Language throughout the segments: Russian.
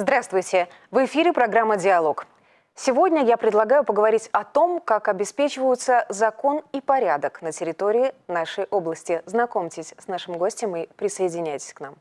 Здравствуйте! В эфире программа «Диалог». Сегодня я предлагаю поговорить о том, как обеспечиваются закон и порядок на территории нашей области. Знакомьтесь с нашим гостем и присоединяйтесь к нам.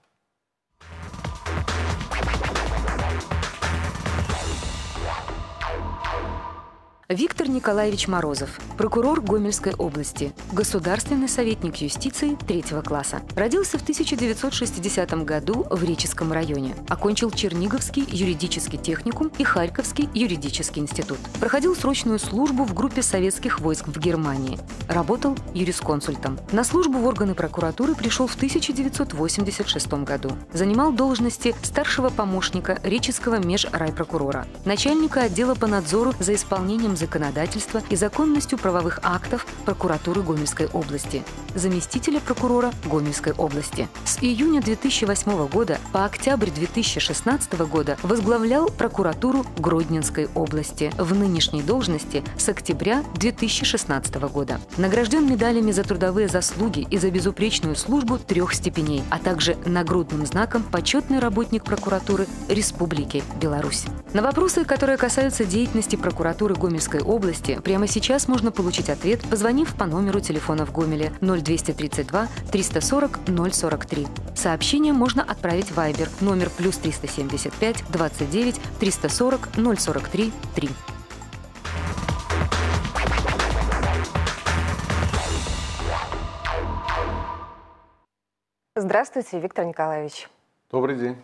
Виктор Николаевич Морозов, прокурор Гомельской области, государственный советник юстиции третьего класса. Родился в 1960 году в Реческом районе. Окончил Черниговский юридический техникум и Харьковский юридический институт. Проходил срочную службу в группе советских войск в Германии. Работал юрисконсультом. На службу в органы прокуратуры пришел в 1986 году. Занимал должности старшего помощника Реческого межрайпрокурора, начальника отдела по надзору за исполнением законодательства и законностью правовых актов прокуратуры Гомельской области, заместителя прокурора Гомельской области. С июня 2008 года по октябрь 2016 года возглавлял прокуратуру Гродненской области в нынешней должности с октября 2016 года. Награжден медалями за трудовые заслуги и за безупречную службу трех степеней, а также нагрудным знаком почетный работник прокуратуры Республики Беларусь. На вопросы, которые касаются деятельности прокуратуры Гомельской Гомельской области, прямо сейчас можно получить ответ, позвонив по номеру телефона в Гомеле 0232 340 043. Сообщение можно отправить в Viber номер плюс 375 29 340 043 3. Здравствуйте, Виктор Николаевич. Добрый день.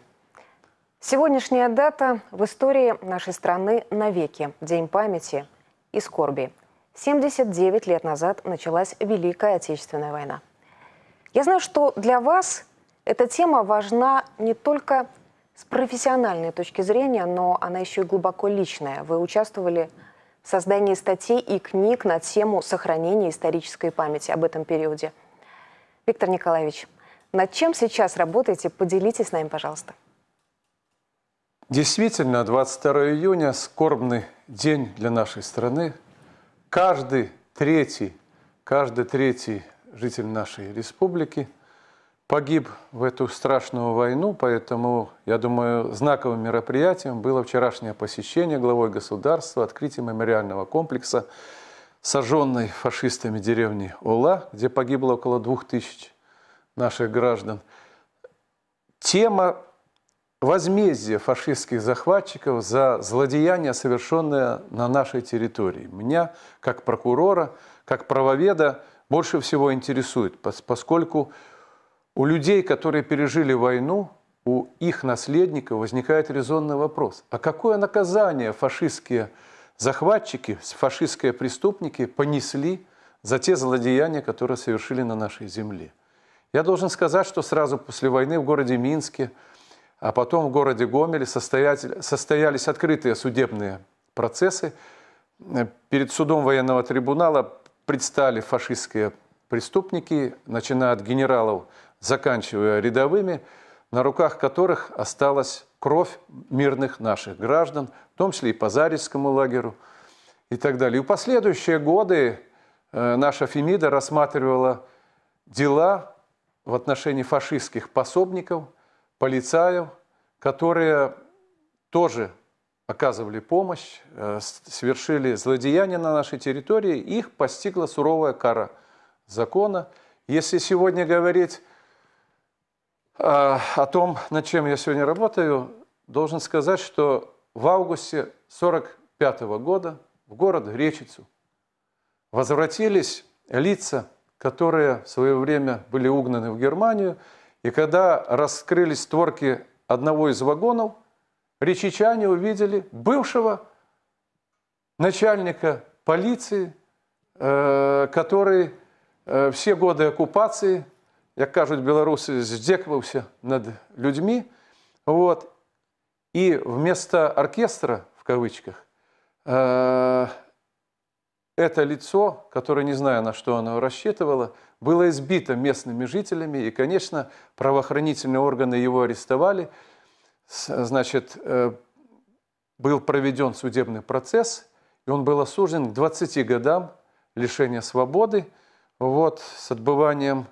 Сегодняшняя дата в истории нашей страны навеки. День памяти и скорби. 79 лет назад началась Великая Отечественная война. Я знаю, что для вас эта тема важна не только с профессиональной точки зрения, но она еще и глубоко личная. Вы участвовали в создании статей и книг на тему сохранения исторической памяти об этом периоде. Виктор Николаевич, над чем сейчас работаете? Поделитесь с нами, пожалуйста. Действительно, 22 июня – скорбный день для нашей страны. Каждый третий, каждый третий житель нашей республики погиб в эту страшную войну, поэтому, я думаю, знаковым мероприятием было вчерашнее посещение главой государства, открытие мемориального комплекса сожженной фашистами деревни Ола, где погибло около двух тысяч наших граждан. Тема возмездие фашистских захватчиков за злодеяния, совершенные на нашей территории. Меня, как прокурора, как правоведа, больше всего интересует, поскольку у людей, которые пережили войну, у их наследников возникает резонный вопрос. А какое наказание фашистские захватчики, фашистские преступники понесли за те злодеяния, которые совершили на нашей земле? Я должен сказать, что сразу после войны в городе Минске – а потом в городе Гомеле состоялись открытые судебные процессы. Э, перед судом военного трибунала предстали фашистские преступники, начиная от генералов, заканчивая рядовыми, на руках которых осталась кровь мирных наших граждан, в том числе и по Зарецкому лагерю и так далее. И в последующие годы э, наша Фемида рассматривала дела в отношении фашистских пособников – полицаев, которые тоже оказывали помощь, э, совершили злодеяния на нашей территории, их постигла суровая кара закона. Если сегодня говорить э, о том, над чем я сегодня работаю, должен сказать, что в августе 1945 года в город Гречицу возвратились лица, которые в свое время были угнаны в Германию – и когда раскрылись створки одного из вагонов, речичане увидели бывшего начальника полиции, э, который э, все годы оккупации, як кажуть белорусы, здеквался над людьми. Вот. И вместо оркестра, в кавычках, э, это лицо, которое, не знаю, на что оно рассчитывало, было избито местными жителями, и, конечно, правоохранительные органы его арестовали. Значит, э, был проведен судебный процесс, и он был осужден к 20 годам лишения свободы, вот, с отбыванием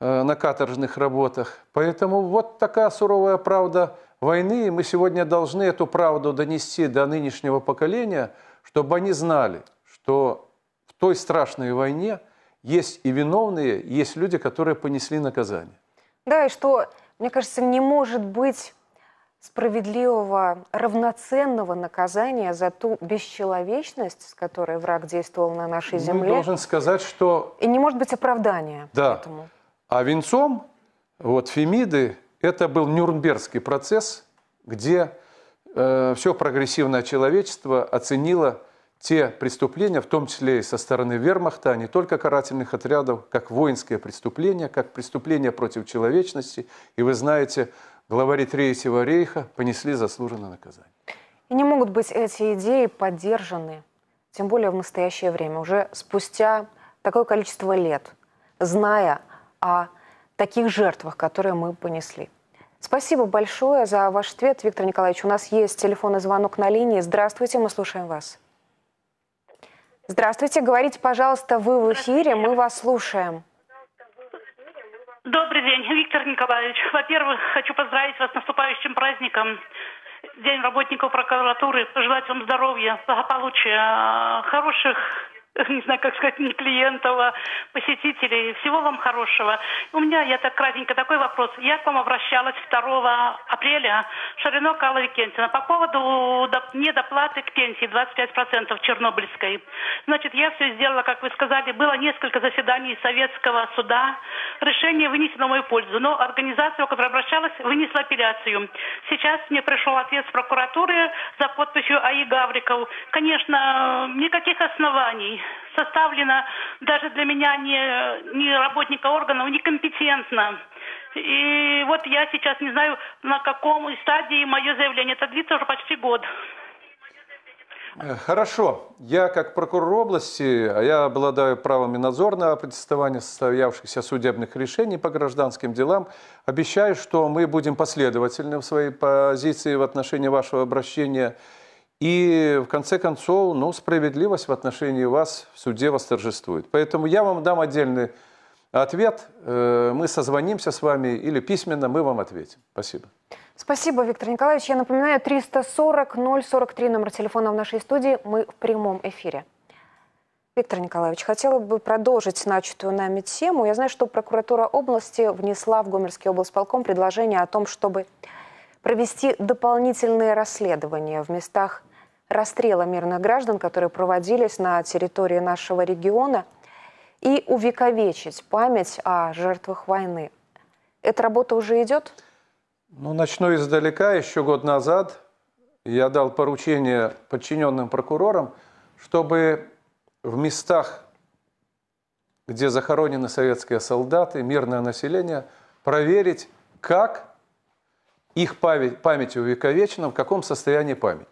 э, на каторжных работах. Поэтому вот такая суровая правда войны, и мы сегодня должны эту правду донести до нынешнего поколения, чтобы они знали – что в той страшной войне есть и виновные, и есть люди, которые понесли наказание. Да, и что, мне кажется, не может быть справедливого, равноценного наказания за ту бесчеловечность, с которой враг действовал на нашей ну, земле. Ну, должен сказать, что... И не может быть оправдания да. этому. А венцом вот Фемиды это был Нюрнбергский процесс, где э, все прогрессивное человечество оценило те преступления, в том числе и со стороны вермахта, а не только карательных отрядов, как воинское преступление, как преступление против человечности. И вы знаете, главари Третьего рейха понесли заслуженное наказание. И не могут быть эти идеи поддержаны, тем более в настоящее время, уже спустя такое количество лет, зная о таких жертвах, которые мы понесли. Спасибо большое за ваш ответ, Виктор Николаевич. У нас есть телефонный звонок на линии. Здравствуйте, мы слушаем вас. Здравствуйте, говорите, пожалуйста, вы в эфире, мы вас слушаем. Добрый день, Виктор Николаевич. Во-первых, хочу поздравить вас с наступающим праздником. День работников прокуратуры. Пожелать вам здоровья, благополучия, а, хороших не знаю, как сказать, не клиентов, а посетителей. Всего вам хорошего. У меня, я так кратенько, такой вопрос. Я к вам обращалась 2 апреля, Шарино Калла по поводу недоплаты к пенсии 25% чернобыльской. Значит, я все сделала, как вы сказали, было несколько заседаний советского суда. Решение вынесено в мою пользу, но организация, к которой обращалась, вынесла апелляцию. Сейчас мне пришел ответ с прокуратуры за подписью АИ Гавриков. Конечно, никаких оснований составлена даже для меня не, не работника органов, некомпетентно. И вот я сейчас не знаю, на каком стадии мое заявление. Это длится уже почти год. Э, хорошо. Я как прокурор области, а я обладаю правами и надзор на состоявшихся судебных решений по гражданским делам, обещаю, что мы будем последовательны в своей позиции в отношении вашего обращения и в конце концов, ну, справедливость в отношении вас в суде восторжествует. Поэтому я вам дам отдельный ответ. Э, мы созвонимся с вами или письменно мы вам ответим. Спасибо. Спасибо, Виктор Николаевич. Я напоминаю, 340-043 номер телефона в нашей студии. Мы в прямом эфире. Виктор Николаевич, хотела бы продолжить начатую нами тему. Я знаю, что прокуратура области внесла в Гомельский облсполком предложение о том, чтобы провести дополнительные расследования в местах расстрела мирных граждан, которые проводились на территории нашего региона, и увековечить память о жертвах войны. Эта работа уже идет? Ну, начну издалека. Еще год назад я дал поручение подчиненным прокурорам, чтобы в местах, где захоронены советские солдаты, мирное население, проверить, как их память, увековечена, в каком состоянии память.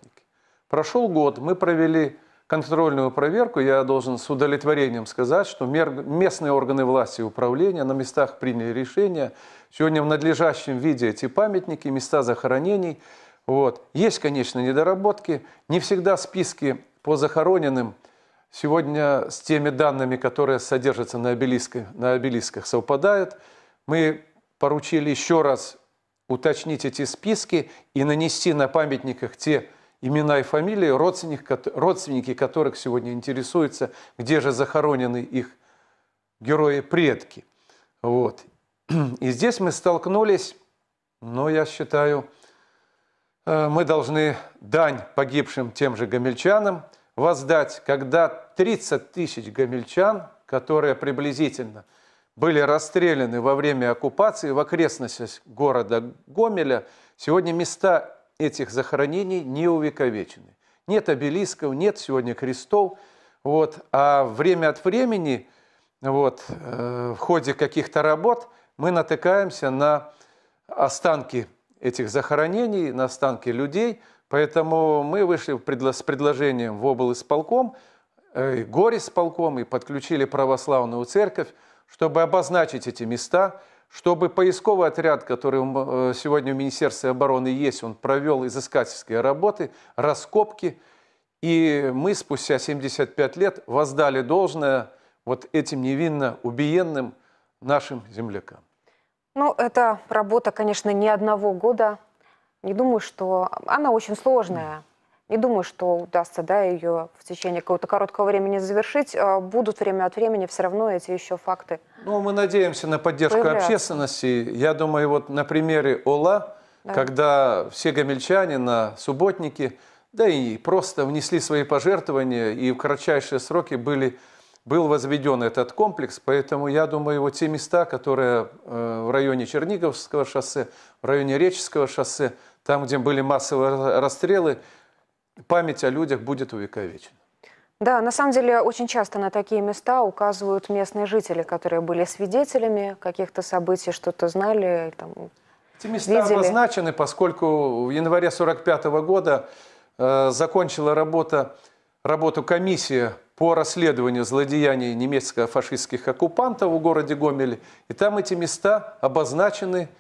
Прошел год, мы провели контрольную проверку. Я должен с удовлетворением сказать, что местные органы власти и управления на местах приняли решение. Сегодня в надлежащем виде эти памятники, места захоронений. Вот. Есть, конечно, недоработки. Не всегда списки по захороненным сегодня с теми данными, которые содержатся на, обелиске, на обелисках, совпадают. Мы поручили еще раз уточнить эти списки и нанести на памятниках те имена и фамилии родственники которых сегодня интересуются, где же захоронены их герои-предки. Вот. И здесь мы столкнулись, но я считаю, э, мы должны дань погибшим тем же гамильчанам воздать, когда 30 тысяч гамильчан, которые приблизительно были расстреляны во время оккупации в окрестностях города Гомеля, сегодня места этих захоронений не увековечены. Нет обелисков, нет сегодня крестов. Вот, а время от времени вот, э, в ходе каких-то работ мы натыкаемся на останки этих захоронений, на останки людей. Поэтому мы вышли с предложением в обл. исполком, э, горе с полком и подключили православную церковь, чтобы обозначить эти места – чтобы поисковый отряд, который э, сегодня в Министерстве обороны есть, он провел изыскательские работы, раскопки, и мы спустя 75 лет воздали должное вот этим невинно убиенным нашим землякам. Ну, это работа, конечно, не одного года. Не думаю, что она очень сложная. Не думаю, что удастся да, ее в течение какого-то короткого времени завершить. А, будут время от времени все равно эти еще факты. Ну, мы надеемся на поддержку общественности. Я думаю, вот на примере ОЛА, да. когда все гамельчане на субботнике, да и просто внесли свои пожертвования, и в кратчайшие сроки были, был возведен этот комплекс. Поэтому я думаю, вот те места, которые э, в районе Черниговского шоссе, в районе Реческого шоссе, там, где были массовые расстрелы, память о людях будет увековечена. Да, на самом деле очень часто на такие места указывают местные жители, которые были свидетелями каких-то событий, что-то знали. Там, Эти места видели. обозначены, поскольку в январе 1945 -го года э, закончила работа, работу комиссии по расследованию злодеяний немецко-фашистских оккупантов в городе Гомель, и там эти места обозначены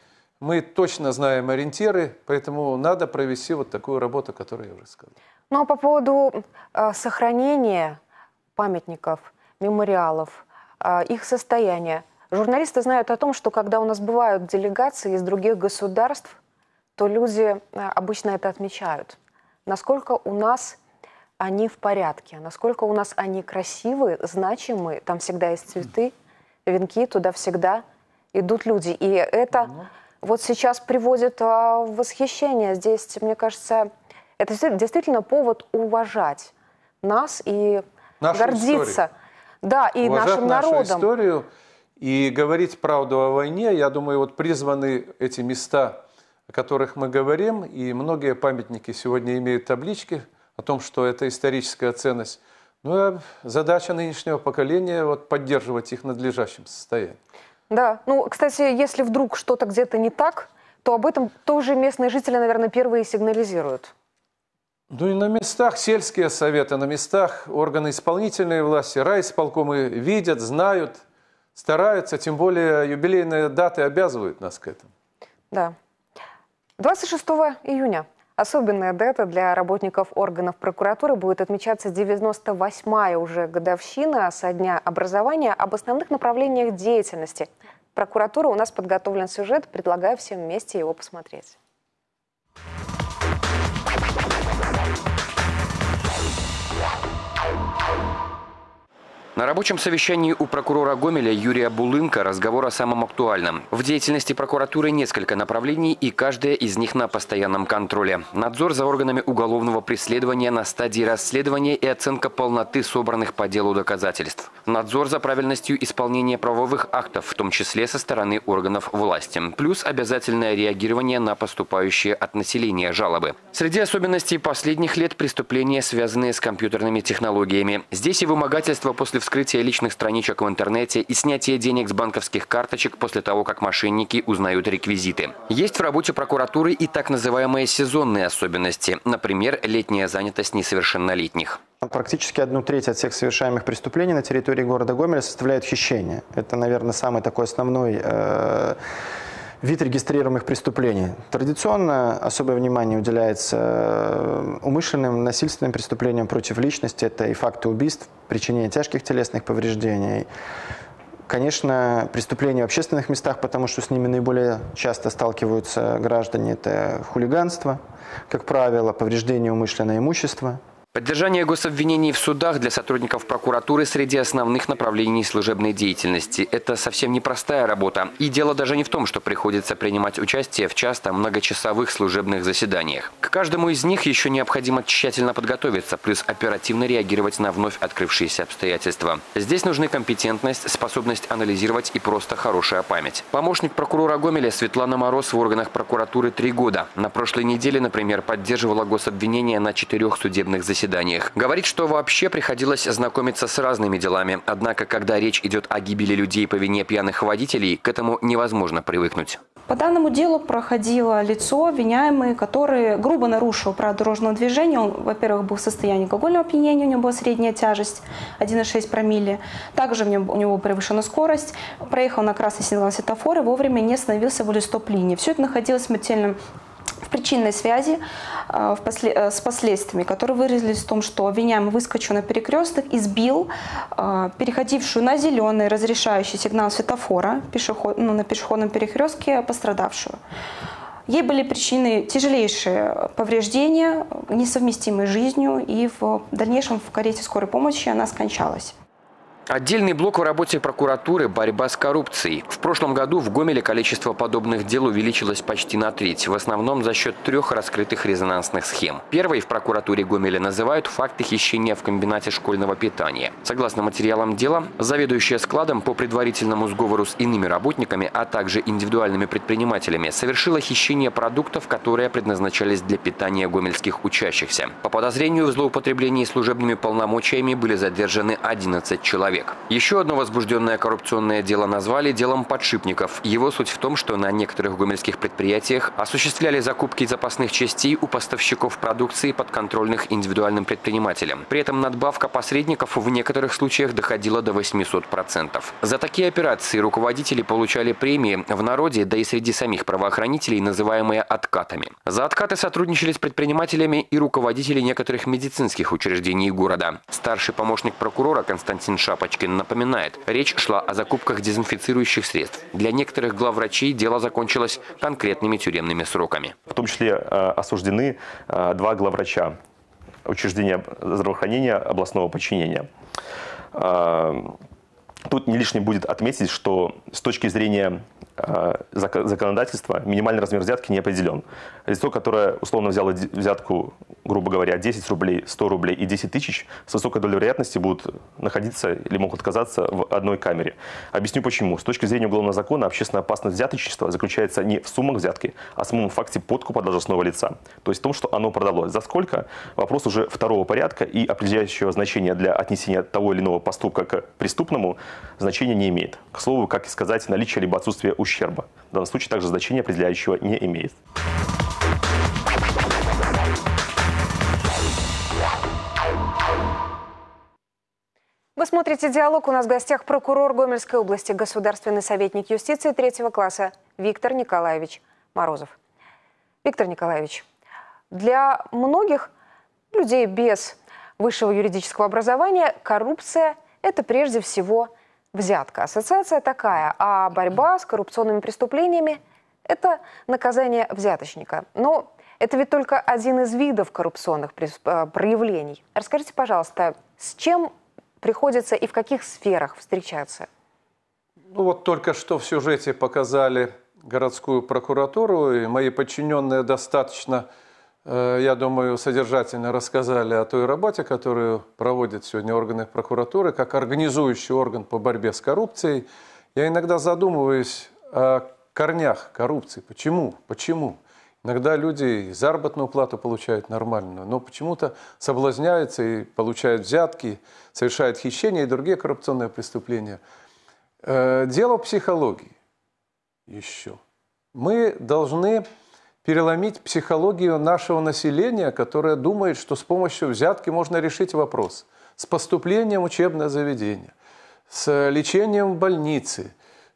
мы точно знаем ориентиры, поэтому надо провести вот такую работу, которую я уже сказал. Ну а по поводу э, сохранения памятников, мемориалов, э, их состояния. Журналисты знают о том, что когда у нас бывают делегации из других государств, то люди э, обычно это отмечают. Насколько у нас они в порядке, насколько у нас они красивы, значимы, там всегда есть цветы, венки, туда всегда идут люди. И это... Mm-hmm вот сейчас приводит а, в восхищение. Здесь, мне кажется, это действительно повод уважать нас и нашу гордиться. Историю. Да, и уважать нашим нашу народом. Нашу историю и говорить правду о войне, я думаю, вот призваны эти места, о которых мы говорим, и многие памятники сегодня имеют таблички о том, что это историческая ценность. Ну, а задача нынешнего поколения вот, поддерживать их в надлежащем состоянии. Да. Ну, кстати, если вдруг что-то где-то не так, то об этом тоже местные жители, наверное, первые сигнализируют. Ну и на местах сельские советы, на местах органы исполнительной власти, райисполкомы видят, знают, стараются, тем более юбилейные даты обязывают нас к этому. Да. 26 июня. Особенная дата для работников органов прокуратуры будет отмечаться 98-я уже годовщина со дня образования об основных направлениях деятельности прокуратура у нас подготовлен сюжет, предлагаю всем вместе его посмотреть. На рабочем совещании у прокурора Гомеля Юрия Булынка разговор о самом актуальном. В деятельности прокуратуры несколько направлений, и каждая из них на постоянном контроле. Надзор за органами уголовного преследования на стадии расследования и оценка полноты собранных по делу доказательств. Надзор за правильностью исполнения правовых актов, в том числе со стороны органов власти. Плюс обязательное реагирование на поступающие от населения жалобы. Среди особенностей последних лет преступления, связанные с компьютерными технологиями. Здесь и вымогательство после вскрытие личных страничек в интернете и снятие денег с банковских карточек после того, как мошенники узнают реквизиты. Есть в работе прокуратуры и так называемые сезонные особенности, например, летняя занятость несовершеннолетних. Практически одну треть от всех совершаемых преступлений на территории города Гомеля составляет хищение. Это, наверное, самый такой основной э, Вид регистрируемых преступлений. Традиционно особое внимание уделяется э, умышленным насильственным преступлениям против личности. Это и факты убийств, причинение тяжких телесных повреждений, Конечно, преступления в общественных местах, потому что с ними наиболее часто сталкиваются граждане, это хулиганство, как правило, повреждение умышленного имущества, Поддержание гособвинений в судах для сотрудников прокуратуры среди основных направлений служебной деятельности. Это совсем непростая работа. И дело даже не в том, что приходится принимать участие в часто многочасовых служебных заседаниях. К каждому из них еще необходимо тщательно подготовиться, плюс оперативно реагировать на вновь открывшиеся обстоятельства. Здесь нужны компетентность, способность анализировать и просто хорошая память. Помощник прокурора Гомеля Светлана Мороз в органах прокуратуры три года. На прошлой неделе, например, поддерживала гособвинение на четырех судебных заседаниях заседаниях. Говорит, что вообще приходилось знакомиться с разными делами. Однако, когда речь идет о гибели людей по вине пьяных водителей, к этому невозможно привыкнуть. По данному делу проходило лицо, обвиняемый, который грубо нарушил правила дорожного движения. Он, во-первых, был в состоянии алкогольного опьянения, у него была средняя тяжесть 1,6 промилле. Также у него превышена скорость. Проехал на красный сигнал светофора, вовремя не остановился в стоп-линии. Все это находилось в смертельном в причинной связи э, э, с последствиями, которые выразились в том, что обвиняемый выскочил на перекресток и сбил э, переходившую на зеленый разрешающий сигнал светофора пешеход, ну, на пешеходном перекрестке пострадавшую. Ей были причины тяжелейшие повреждения, несовместимые с жизнью, и в дальнейшем в карете скорой помощи она скончалась. Отдельный блок в работе прокуратуры – борьба с коррупцией. В прошлом году в Гомеле количество подобных дел увеличилось почти на треть, в основном за счет трех раскрытых резонансных схем. Первой в прокуратуре Гомеля называют факты хищения в комбинате школьного питания. Согласно материалам дела, заведующая складом по предварительному сговору с иными работниками, а также индивидуальными предпринимателями, совершила хищение продуктов, которые предназначались для питания гомельских учащихся. По подозрению в злоупотреблении служебными полномочиями были задержаны 11 человек человек. Еще одно возбужденное коррупционное дело назвали делом подшипников. Его суть в том, что на некоторых гомельских предприятиях осуществляли закупки запасных частей у поставщиков продукции подконтрольных индивидуальным предпринимателям. При этом надбавка посредников в некоторых случаях доходила до 800%. За такие операции руководители получали премии в народе, да и среди самих правоохранителей, называемые откатами. За откаты сотрудничали с предпринимателями и руководители некоторых медицинских учреждений города. Старший помощник прокурора Константин Шапа Лапочкин напоминает, речь шла о закупках дезинфицирующих средств. Для некоторых главврачей дело закончилось конкретными тюремными сроками. В том числе э, осуждены э, два главврача учреждения здравоохранения областного подчинения. Э, тут не лишним будет отметить, что с точки зрения Э, законодательства минимальный размер взятки не определен. Лицо, которое условно взяло взятку, грубо говоря, 10 рублей, 100 рублей и 10 тысяч, с высокой долей вероятности будут находиться или могут оказаться в одной камере. Объясню почему. С точки зрения уголовного закона, общественная опасность взяточничества заключается не в суммах взятки, а в самом факте подкупа должностного лица. То есть в том, что оно продалось. За сколько? Вопрос уже второго порядка и определяющего значения для отнесения того или иного поступка к преступному значения не имеет. К слову, как и сказать, наличие либо отсутствие ущерба. В данном случае также значения определяющего не имеет. Вы смотрите «Диалог». У нас в гостях прокурор Гомельской области, государственный советник юстиции третьего класса Виктор Николаевич Морозов. Виктор Николаевич, для многих людей без высшего юридического образования коррупция – это прежде всего взятка. Ассоциация такая, а борьба с коррупционными преступлениями – это наказание взяточника. Но это ведь только один из видов коррупционных э, проявлений. Расскажите, пожалуйста, с чем приходится и в каких сферах встречаться? Ну вот только что в сюжете показали городскую прокуратуру, и мои подчиненные достаточно Э, я думаю, содержательно рассказали о той работе, которую проводят сегодня органы прокуратуры, как организующий орган по борьбе с коррупцией. Я иногда задумываюсь о корнях коррупции. Почему? Почему? Иногда люди и заработную плату получают нормальную, но почему-то соблазняются и получают взятки, совершают хищения и другие коррупционные преступления. Э, дело психологии еще. Мы должны переломить психологию нашего населения, которое думает, что с помощью взятки можно решить вопрос. С поступлением в учебное заведение, с лечением в больнице,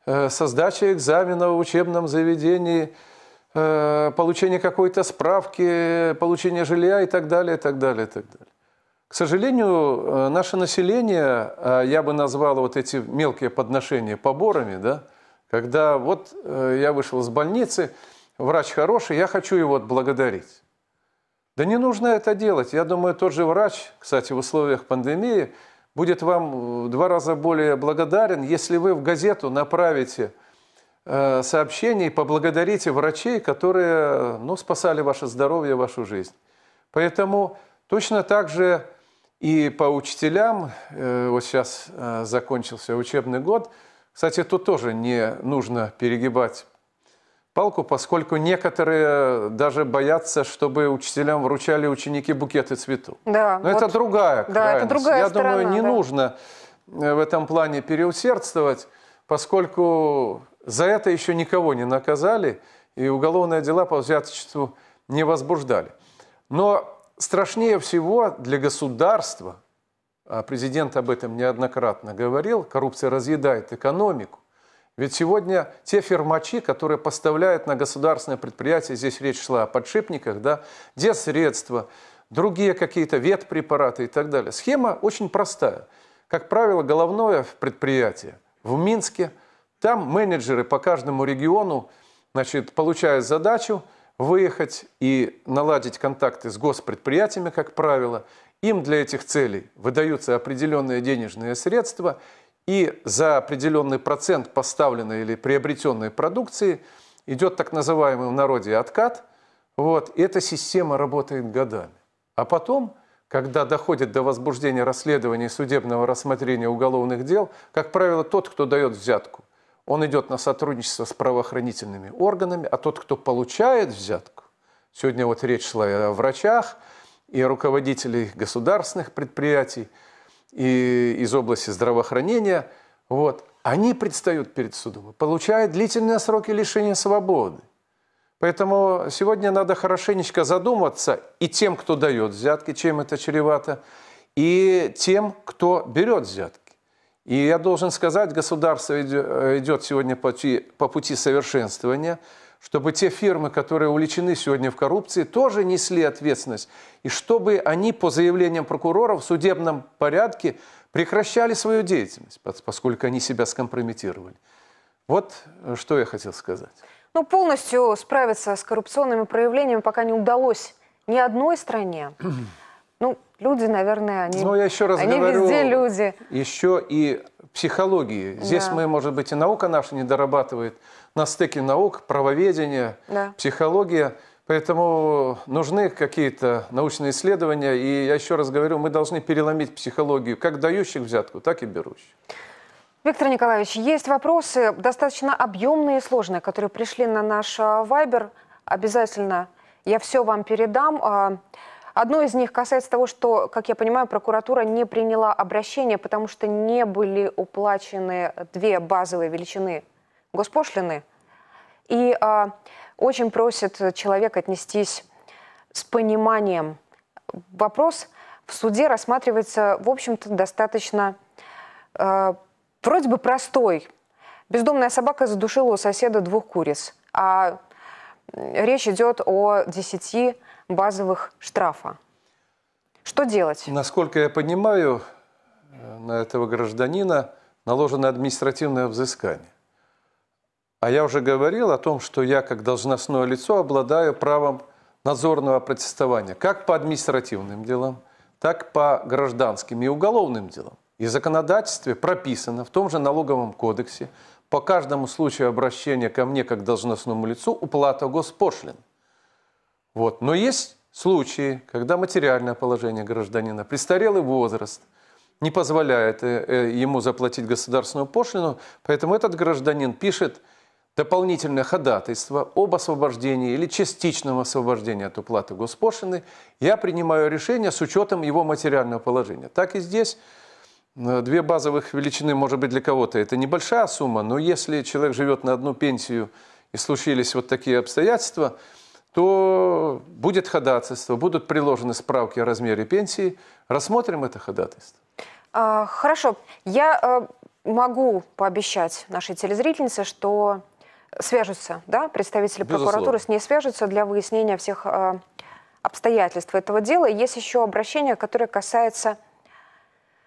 э, со сдачей экзамена в учебном заведении, э, получение какой-то справки, получение жилья и так далее, и так далее, и так далее. К сожалению, э, наше население, а я бы назвал вот эти мелкие подношения поборами, да, когда вот я вышел из больницы – врач хороший, я хочу его отблагодарить. Да не нужно это делать. Я думаю, тот же врач, кстати, в условиях пандемии, будет вам в два раза более благодарен, если вы в газету направите э, сообщение и поблагодарите врачей, которые ну, спасали ваше здоровье, вашу жизнь. Поэтому точно так же и по учителям, э, вот сейчас э, закончился учебный год, кстати, тут тоже не нужно перегибать палку, поскольку некоторые даже боятся, чтобы учителям вручали ученики букеты цветов. Да, Но вот, это другая да, крайность. Это другая Я сторона, думаю, не да. нужно э, в этом плане переусердствовать, поскольку за это еще никого не наказали, и уголовные дела по взяточеству не возбуждали. Но страшнее всего для государства, а президент об этом неоднократно говорил, коррупция разъедает экономику, ведь сегодня те фермачи, которые поставляют на государственное предприятие, здесь речь шла о подшипниках, да, детсредства, другие какие-то ветпрепараты и так далее. Схема очень простая. Как правило, головное предприятие в Минске, там менеджеры по каждому региону значит, получают задачу выехать и наладить контакты с госпредприятиями, как правило. Им для этих целей выдаются определенные денежные средства – и за определенный процент поставленной или приобретенной продукции идет так называемый в народе откат. Вот. эта система работает годами. А потом, когда доходит до возбуждения расследования судебного рассмотрения уголовных дел, как правило, тот, кто дает взятку, он идет на сотрудничество с правоохранительными органами, а тот, кто получает взятку, сегодня вот речь шла о врачах и руководителей государственных предприятий – и из области здравоохранения, вот, они предстают перед судом получают длительные сроки лишения свободы. Поэтому сегодня надо хорошенечко задуматься и тем, кто дает взятки, чем это чревато, и тем, кто берет взятки. И я должен сказать, государство э, идет сегодня по пути совершенствования – чтобы те фирмы, которые увлечены сегодня в коррупции, тоже несли ответственность, и чтобы они по заявлениям прокуроров в судебном порядке прекращали свою деятельность, поскольку они себя скомпрометировали. Вот э, что я хотел сказать. Ну, полностью справиться с коррупционными проявлениями пока не удалось ни одной стране. Ну, люди, наверное, они, Но ну, я еще раз они говорю, везде люди. Еще и психологии. Здесь да. мы, может быть, и наука наша не дорабатывает на стыке наук, правоведения, да. психология. Поэтому нужны какие-то научные исследования. И я еще раз говорю, мы должны переломить психологию как дающих взятку, так и берущих. Виктор Николаевич, есть вопросы достаточно объемные и сложные, которые пришли на наш а, Вайбер. Обязательно я все вам передам. А, Одно из них касается того, что, как я понимаю, прокуратура не приняла обращение, потому что не были уплачены две базовые величины госпошлины. И а, очень просит человек отнестись с пониманием. Вопрос в суде рассматривается, в общем-то, достаточно э, вроде бы простой. Бездомная собака задушила у соседа двух куриц, а речь идет о десяти базовых штрафа. Что делать? Насколько я понимаю, э, на этого гражданина наложено административное взыскание. А я уже говорил о том, что я как должностное лицо обладаю правом надзорного протестования как по административным делам, так по гражданским и уголовным делам. И в законодательстве прописано в том же налоговом кодексе по каждому случаю обращения ко мне как должностному лицу уплата госпошлин. Вот. Но есть случаи, когда материальное положение гражданина, престарелый возраст не позволяет э, э, ему заплатить государственную пошлину, поэтому этот гражданин пишет дополнительное ходатайство об освобождении или частичном освобождении от уплаты госпошлины, я принимаю решение с учетом его материального положения. Так и здесь э, две базовых величины, может быть, для кого-то это небольшая сумма, но если человек живет на одну пенсию и случились вот такие обстоятельства – то будет ходатайство, будут приложены справки о размере пенсии. Рассмотрим это ходатайство. А, хорошо. Я а, могу пообещать нашей телезрительнице, что свяжутся, да, представители Безусловно. прокуратуры с ней свяжутся для выяснения всех а, обстоятельств этого дела. Есть еще обращение, которое касается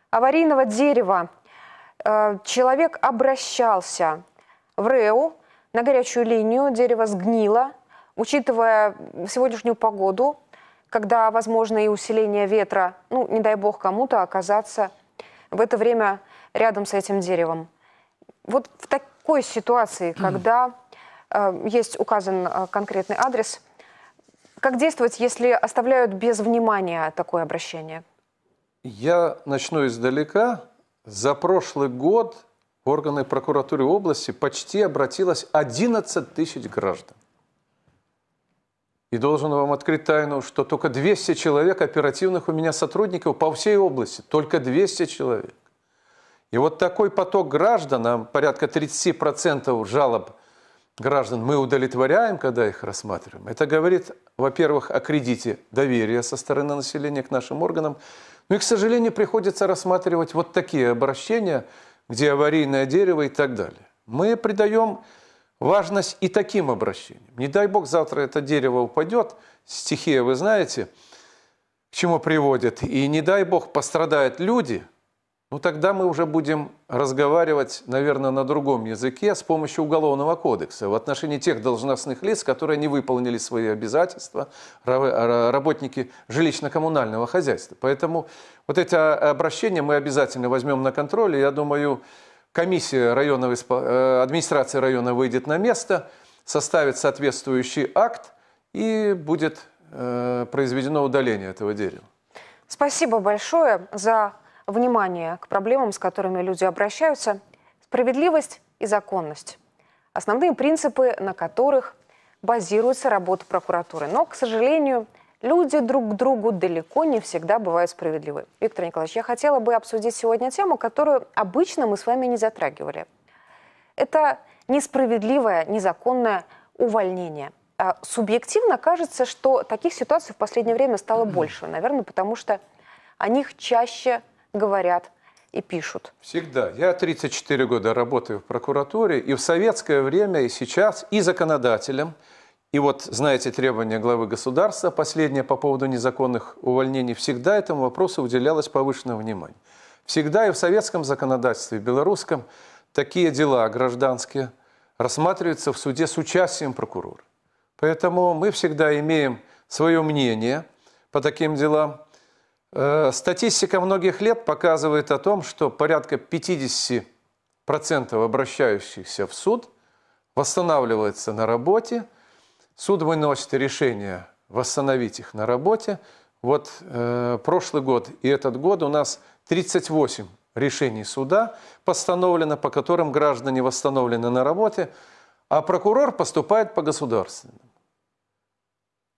аварийного дерева. Э, человек обращался в РЭУ на горячую линию, дерево сгнило, учитывая сегодняшнюю погоду, когда возможно и усиление ветра, ну, не дай бог кому-то оказаться в это время рядом с этим деревом. Вот в такой ситуации, когда э, есть указан э, конкретный адрес, как действовать, если оставляют без внимания такое обращение? Я начну издалека. За прошлый год в органы прокуратуры области почти обратилось 11 тысяч граждан. И должен вам открыть тайну, что только 200 человек оперативных у меня сотрудников по всей области. Только 200 человек. И вот такой поток граждан, а порядка 30% жалоб граждан мы удовлетворяем, когда их рассматриваем. Это говорит, во-первых, о кредите доверия со стороны населения к нашим органам. Ну и, к сожалению, приходится рассматривать вот такие обращения, где аварийное дерево и так далее. Мы придаем важность и таким обращением. Не дай бог, завтра это дерево упадет, стихия, вы знаете, к чему приводит, и не дай бог, пострадают люди, ну тогда мы уже будем разговаривать, наверное, на другом языке с помощью Уголовного кодекса в отношении тех должностных лиц, которые не выполнили свои обязательства, работники жилищно-коммунального хозяйства. Поэтому вот эти а, обращения мы обязательно возьмем на контроль, и я думаю, Комиссия районного, э, администрации района выйдет на место, составит соответствующий акт и будет э, произведено удаление этого дерева. Спасибо большое за внимание к проблемам, с которыми люди обращаются. Справедливость и законность. Основные принципы, на которых базируется работа прокуратуры. Но, к сожалению, Люди друг к другу далеко не всегда бывают справедливы. Виктор Николаевич, я хотела бы обсудить сегодня тему, которую обычно мы с вами не затрагивали. Это несправедливое, незаконное увольнение. А, субъективно кажется, что таких ситуаций в последнее время стало больше. Наверное, потому что о них чаще говорят и пишут. Всегда. Я 34 года работаю в прокуратуре, и в советское время, и сейчас, и законодателем – и вот, знаете, требования главы государства, последнее по поводу незаконных увольнений, всегда этому вопросу уделялось повышенное внимание. Всегда и в советском законодательстве, и в белорусском, такие дела гражданские рассматриваются в суде с участием прокурора. Поэтому мы всегда имеем свое мнение по таким делам. Э, статистика многих лет показывает о том, что порядка 50% обращающихся в суд восстанавливается на работе – Суд выносит решение восстановить их на работе. Вот э, прошлый год и этот год у нас 38 решений суда постановлено, по которым граждане восстановлены на работе, а прокурор поступает по государственным.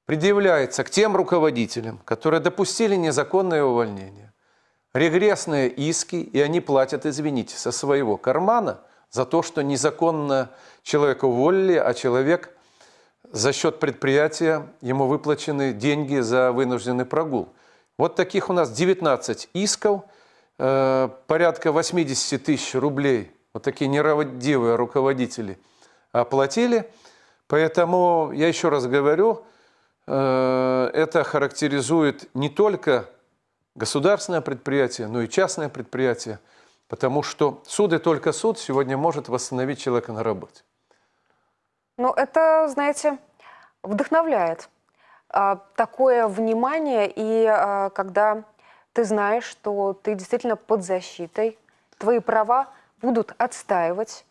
Предъявляется к тем руководителям, которые допустили незаконное увольнение. Регрессные иски, и они платят, извините, со своего кармана за то, что незаконно человека уволили, а человек – за счет предприятия ему выплачены деньги за вынужденный прогул. Вот таких у нас 19 исков, э, порядка 80 тысяч рублей вот такие нераводивые руководители оплатили. Поэтому, я еще раз говорю, э, это характеризует не только государственное предприятие, но и частное предприятие, потому что суд и только суд сегодня может восстановить человека на работе. Ну, это, знаете, вдохновляет. А, такое внимание, и а, когда ты знаешь, что ты действительно под защитой, твои права будут отстаивать,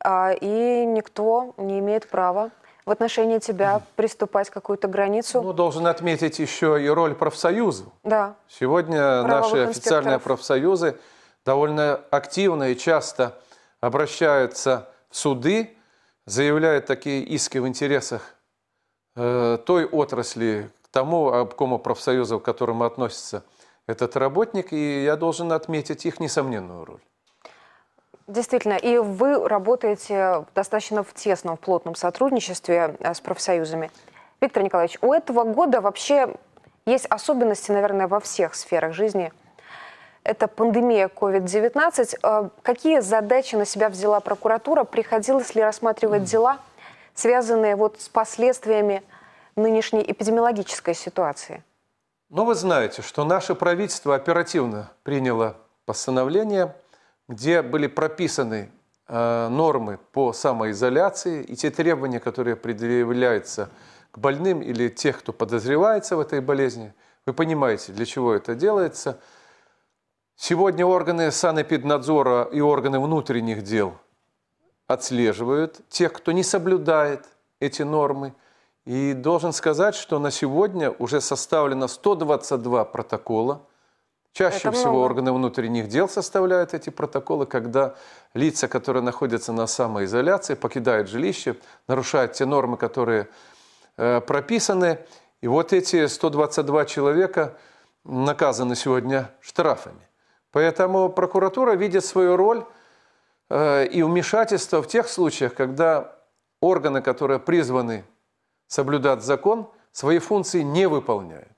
а, и никто не имеет права в отношении тебя приступать к какую-то границу. Ну, должен отметить еще и роль профсоюза. Да. Сегодня Правовых наши официальные профсоюзы довольно активно и часто обращаются в суды заявляет такие иски в интересах э, той отрасли, к тому обкому профсоюза, к которому относится этот работник, и я должен отметить их несомненную роль. Действительно, и вы работаете достаточно в тесном, в плотном сотрудничестве э, с профсоюзами. Виктор Николаевич, у этого года вообще есть особенности, наверное, во всех сферах жизни – это пандемия COVID-19. Э, какие задачи на себя взяла прокуратура? Приходилось ли рассматривать дела, связанные вот с последствиями нынешней эпидемиологической ситуации? Ну, вы знаете, что наше правительство оперативно приняло постановление, где были прописаны э, нормы по самоизоляции и те требования, которые предъявляются к больным или тех, кто подозревается в этой болезни. Вы понимаете, для чего это делается – Сегодня органы санэпиднадзора и органы внутренних дел отслеживают тех, кто не соблюдает эти нормы. И должен сказать, что на сегодня уже составлено 122 протокола. Чаще Это всего много. органы внутренних дел составляют эти протоколы, когда лица, которые находятся на самоизоляции, покидают жилище, нарушают те нормы, которые э, прописаны. И вот эти 122 человека наказаны сегодня штрафами. Поэтому прокуратура видит свою роль э, и вмешательство в тех случаях, когда органы, которые призваны соблюдать закон, свои функции не выполняют.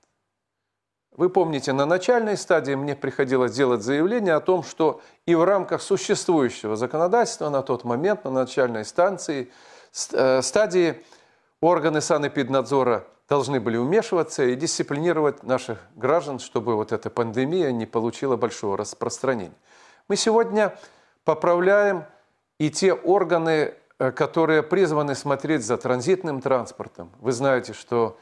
Вы помните, на начальной стадии мне приходилось делать заявление о том, что и в рамках существующего законодательства на тот момент, на начальной станции, э, стадии органы санэпиднадзора должны были вмешиваться и дисциплинировать наших граждан, чтобы вот эта пандемия не получила большого распространения. Мы сегодня поправляем и те органы, э, которые призваны смотреть за транзитным транспортом. Вы знаете, что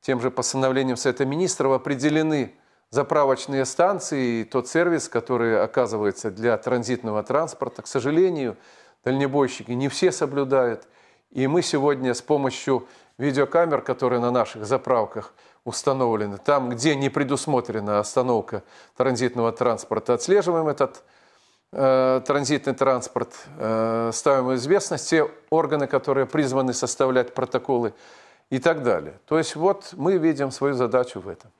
тем же постановлением Совета Министров определены заправочные станции и тот сервис, который оказывается для транзитного транспорта. К сожалению, дальнобойщики не все соблюдают. И мы сегодня с помощью видеокамер, которые на наших заправках установлены, там, где не предусмотрена остановка транзитного транспорта, отслеживаем этот э, транзитный транспорт, э, ставим в известность те органы, которые призваны составлять протоколы и так далее. То есть вот мы видим свою задачу в этом.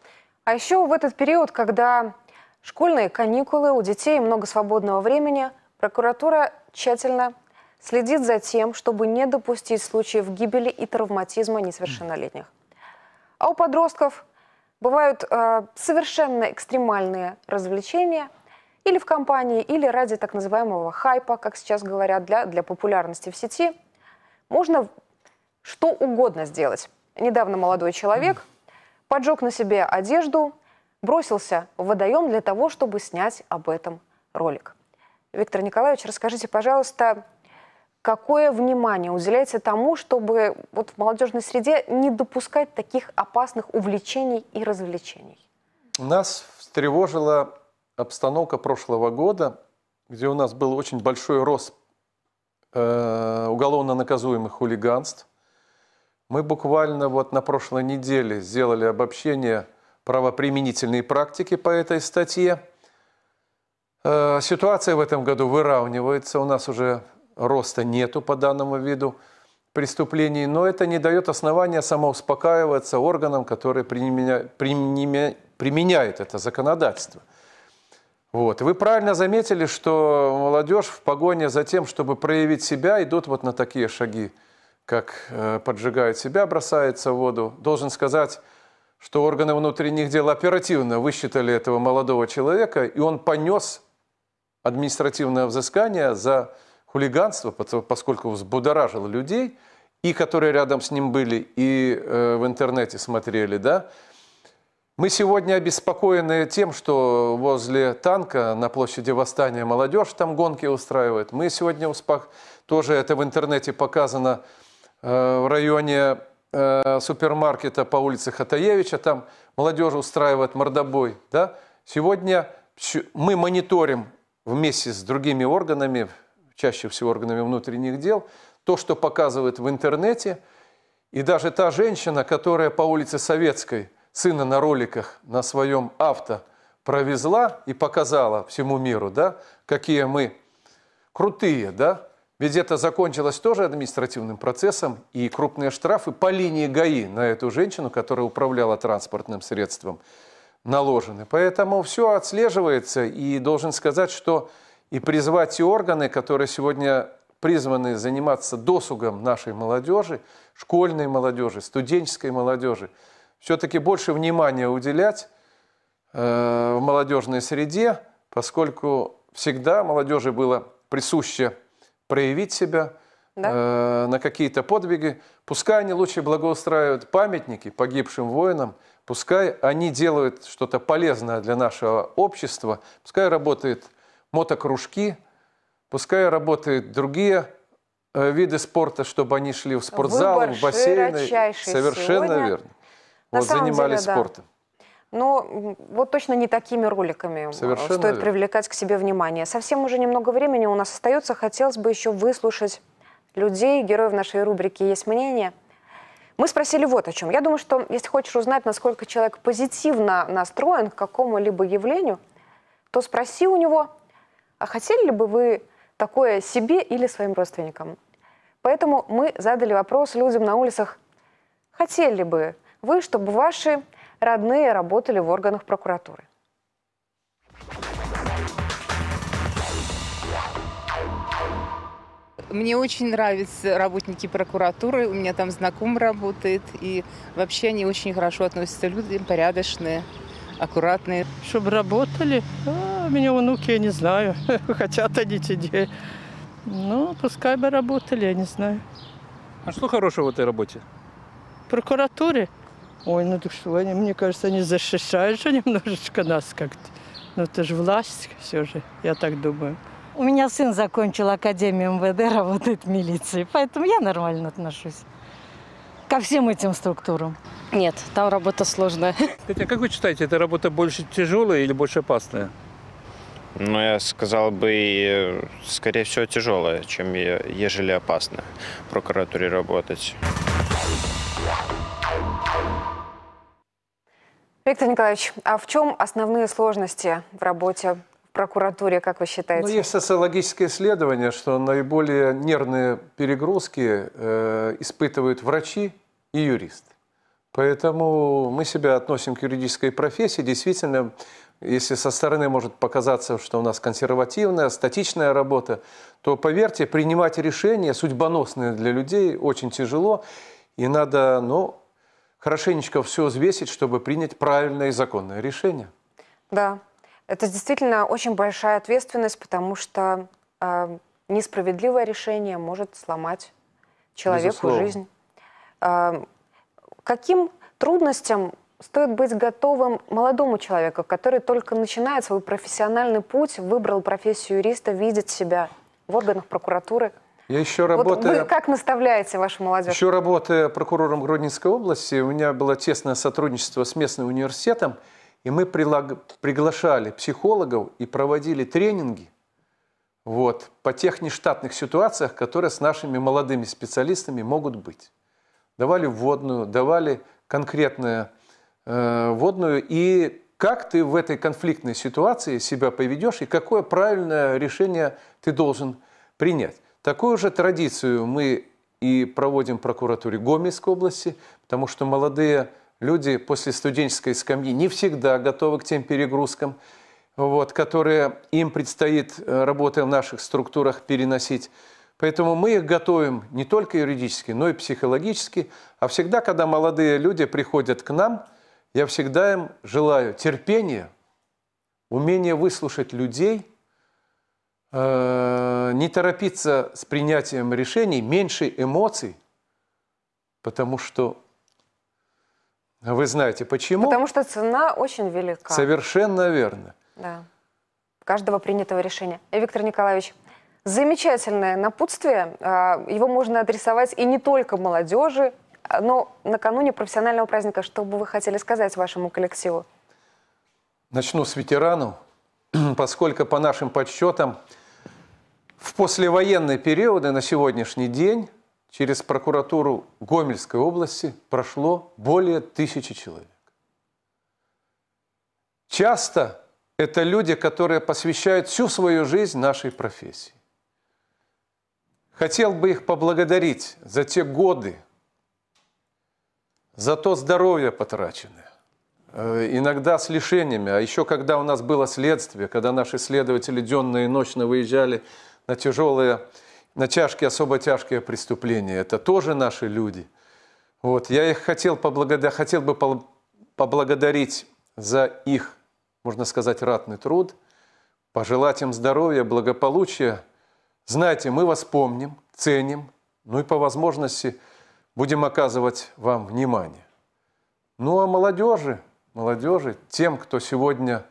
А еще в этот период, когда школьные каникулы, у детей много свободного времени, прокуратура тщательно следит за тем, чтобы не допустить случаев гибели и травматизма несовершеннолетних. А у подростков бывают э, совершенно экстремальные развлечения – или в компании, или ради так называемого хайпа, как сейчас говорят, для, для популярности в сети, можно что угодно сделать. Недавно молодой человек поджег на себе одежду, бросился в водоем для того, чтобы снять об этом ролик. Виктор Николаевич, расскажите, пожалуйста, какое внимание уделяется тому, чтобы вот в молодежной среде не допускать таких опасных увлечений и развлечений? Нас встревожила обстановка прошлого года, где у нас был очень большой рост э, уголовно наказуемых хулиганств. Мы буквально вот на прошлой неделе сделали обобщение правоприменительной практики по этой статье. Э, ситуация в этом году выравнивается. У нас уже роста нету по данному виду преступлений, но это не дает основания самоуспокаиваться органам, которые применя, применя, применяют это законодательство. Вот. Вы правильно заметили, что молодежь в погоне за тем, чтобы проявить себя, идут вот на такие шаги, как э, поджигают себя, бросается в воду. Должен сказать, что органы внутренних дел оперативно высчитали этого молодого человека, и он понес административное взыскание за хулиганство, поскольку взбудоражило людей, и которые рядом с ним были, и э, в интернете смотрели, да. Мы сегодня обеспокоены тем, что возле танка на площади Восстания молодежь там гонки устраивает. Мы сегодня успах... тоже это в интернете показано э, в районе э, супермаркета по улице Хатаевича, там молодежь устраивает мордобой, да. Сегодня мы мониторим вместе с другими органами, чаще всего органами внутренних дел, то, что показывают в интернете, и даже та женщина, которая по улице Советской сына на роликах на своем авто провезла и показала всему миру, да, какие мы крутые, да, ведь это закончилось тоже административным процессом и крупные штрафы по линии ГАИ на эту женщину, которая управляла транспортным средством, наложены. Поэтому все отслеживается и должен сказать, что и призвать те органы, которые сегодня призваны заниматься досугом нашей молодежи, школьной молодежи, студенческой молодежи, все-таки больше внимания уделять э, в молодежной среде, поскольку всегда молодежи было присуще проявить себя да? Э, на какие-то подвиги. Пускай они лучше благоустраивают памятники погибшим воинам, пускай они делают что-то полезное для нашего общества, пускай работает мотокружки, пускай работают другие э, виды спорта, чтобы они шли в спортзал, Выбор в бассейны. Совершенно сегодня. верно. На вот занимались деле, да. Но ну, вот точно не такими роликами э, Совершенно стоит верно. привлекать к себе внимание. Совсем уже немного времени у нас остается. Хотелось бы еще выслушать людей, героев нашей рубрики «Есть мнение». Мы спросили вот о чем. Я думаю, что если хочешь узнать, насколько человек позитивно настроен к какому-либо явлению, то спроси у него, а хотели бы вы такое себе или своим родственникам? Поэтому мы задали вопрос людям на улицах, хотели бы вы, чтобы ваши родные работали в органах прокуратуры? Мне очень нравятся работники прокуратуры. У меня там знакомый работает. И вообще они очень хорошо относятся люди порядочные аккуратные. Чтобы работали. А, у меня внуки, я не знаю, хотят они тебе. Ну, пускай бы работали, я не знаю. А что хорошего в этой работе? В прокуратуре? Ой, ну так что, они, мне кажется, они защищают же немножечко нас как-то. Ну, это же власть все же, я так думаю. У меня сын закончил Академию МВД, работает в милиции, поэтому я нормально отношусь ко всем этим структурам. Нет, там работа сложная. Хотя, а как вы считаете, эта работа больше тяжелая или больше опасная? Ну, я сказал бы, э, скорее всего, тяжелая, чем ежели опасная в прокуратуре работать. Виктор Николаевич, а в чем основные сложности в работе в прокуратуре, как вы считаете? Ну, есть социологическое исследование, что наиболее нервные перегрузки э, испытывают врачи, и юрист. Поэтому мы себя относим к юридической профессии. Действительно, если со стороны может показаться, что у нас консервативная, статичная работа, то, поверьте, принимать решения, судьбоносные для людей, очень тяжело. И надо ну, хорошенечко все взвесить, чтобы принять правильное и законное решение. Да, это действительно очень большая ответственность, потому что э, несправедливое решение может сломать человеку Безусловно. жизнь. Каким трудностям стоит быть готовым молодому человеку, который только начинает свой профессиональный путь, выбрал профессию юриста, видит себя в органах прокуратуры? Я еще работаю... Вот вы как наставляете вашу молодежь? Еще работая прокурором Гродненской области, у меня было тесное сотрудничество с местным университетом, и мы прилаг... приглашали психологов и проводили тренинги вот, по тех нештатных ситуациях, которые с нашими молодыми специалистами могут быть давали вводную, давали конкретную э, вводную. И как ты в этой конфликтной ситуации себя поведешь и какое правильное решение ты должен принять. Такую же традицию мы и проводим в прокуратуре Гомельской области, потому что молодые люди после студенческой скамьи не всегда готовы к тем перегрузкам, вот, которые им предстоит, э, работая в наших структурах, переносить. Поэтому мы их готовим не только юридически, но и психологически. А всегда, когда молодые люди приходят к нам, я всегда им желаю терпения, умения выслушать людей, э, не торопиться с принятием решений, меньше эмоций, потому что вы знаете почему? Потому что цена очень велика. Совершенно верно. Да. Каждого принятого решения. И Виктор Николаевич, Замечательное напутствие. А, его можно адресовать и не только молодежи, а, но накануне профессионального праздника, что бы вы хотели сказать вашему коллективу? Начну с ветерану, поскольку по нашим подсчетам в послевоенные периоды на сегодняшний день через прокуратуру Гомельской области прошло более тысячи человек. Часто это люди, которые посвящают всю свою жизнь нашей профессии. Хотел бы их поблагодарить за те годы, за то здоровье потраченное, э, иногда с лишениями. А еще когда у нас было следствие, когда наши следователи денно и ночно выезжали на тяжелые, на тяжкие, особо тяжкие преступления, это тоже наши люди. Вот, я их хотел, поблагода... хотел бы поблагодарить за их, можно сказать, ратный труд, пожелать им здоровья, благополучия – знаете, мы вас помним, ценим, ну и по возможности будем оказывать вам внимание. Ну а молодежи, молодежи, тем, кто сегодня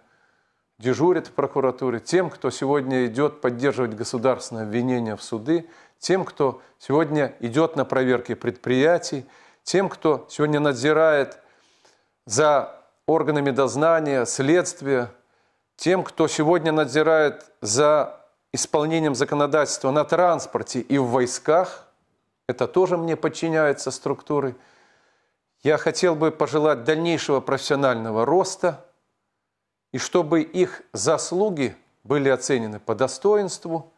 дежурит в прокуратуре, тем, кто сегодня идет поддерживать государственное обвинение в суды, тем, кто сегодня идет на проверки предприятий, тем, кто сегодня надзирает за органами дознания, следствия, тем, кто сегодня надзирает за исполнением законодательства на транспорте и в войсках. Это тоже мне подчиняются структуры. Я хотел бы пожелать дальнейшего профессионального роста и чтобы их заслуги были оценены по достоинству,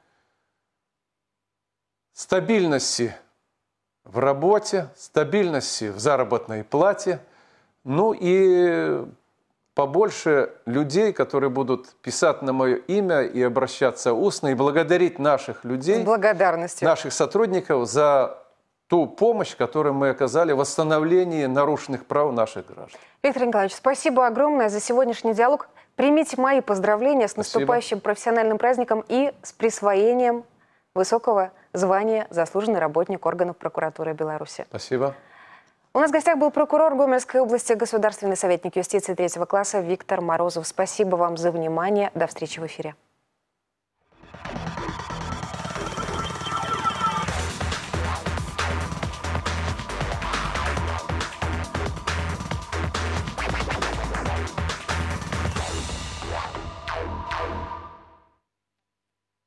стабильности в работе, стабильности в заработной плате, ну и побольше людей, которые будут писать на мое имя и обращаться устно, и благодарить наших людей, наших сотрудников за ту помощь, которую мы оказали в восстановлении нарушенных прав наших граждан. Виктор Николаевич, спасибо огромное за сегодняшний диалог. Примите мои поздравления с спасибо. наступающим профессиональным праздником и с присвоением высокого звания заслуженный работник органов прокуратуры Беларуси. Спасибо. У нас в гостях был прокурор Гомельской области, государственный советник юстиции третьего класса Виктор Морозов. Спасибо вам за внимание. До встречи в эфире.